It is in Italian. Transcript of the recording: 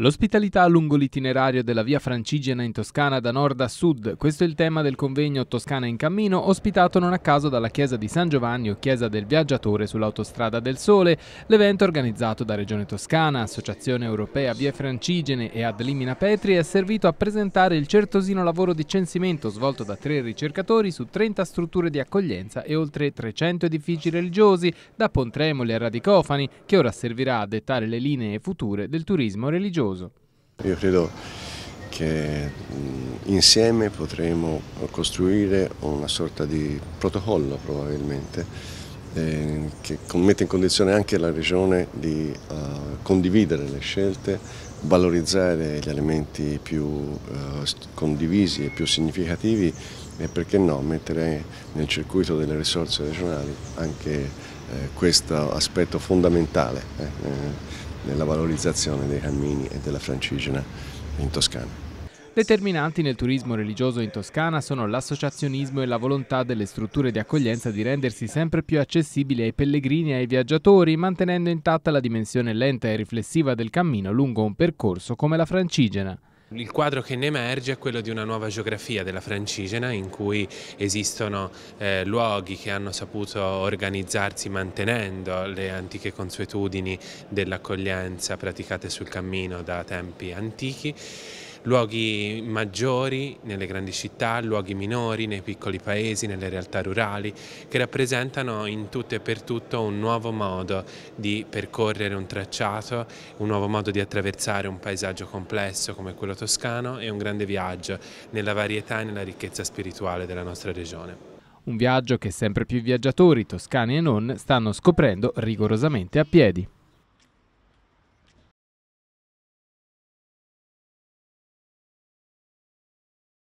L'ospitalità lungo l'itinerario della via Francigena in Toscana da nord a sud, questo è il tema del convegno Toscana in Cammino, ospitato non a caso dalla chiesa di San Giovanni o chiesa del Viaggiatore sull'autostrada del Sole, l'evento organizzato da Regione Toscana, Associazione Europea Vie Francigene e Adlimina Petri è servito a presentare il certosino lavoro di censimento svolto da tre ricercatori su 30 strutture di accoglienza e oltre 300 edifici religiosi, da Pontremoli a Radicofani, che ora servirà a dettare le linee future del turismo religioso prezioso. Io credo che insieme potremo costruire una sorta di protocollo probabilmente eh, che mette in condizione anche la Regione di uh, condividere le scelte, valorizzare gli elementi più uh, condivisi e più significativi e perché no mettere nel circuito delle risorse regionali anche eh, questo aspetto fondamentale eh, nella valorizzazione dei cammini e della francigena in Toscana. Determinanti nel turismo religioso in Toscana sono l'associazionismo e la volontà delle strutture di accoglienza di rendersi sempre più accessibili ai pellegrini e ai viaggiatori, mantenendo intatta la dimensione lenta e riflessiva del cammino lungo un percorso come la francigena. Il quadro che ne emerge è quello di una nuova geografia della Francigena in cui esistono eh, luoghi che hanno saputo organizzarsi mantenendo le antiche consuetudini dell'accoglienza praticate sul cammino da tempi antichi luoghi maggiori nelle grandi città, luoghi minori nei piccoli paesi, nelle realtà rurali, che rappresentano in tutto e per tutto un nuovo modo di percorrere un tracciato, un nuovo modo di attraversare un paesaggio complesso come quello toscano e un grande viaggio nella varietà e nella ricchezza spirituale della nostra regione. Un viaggio che sempre più viaggiatori, toscani e non, stanno scoprendo rigorosamente a piedi.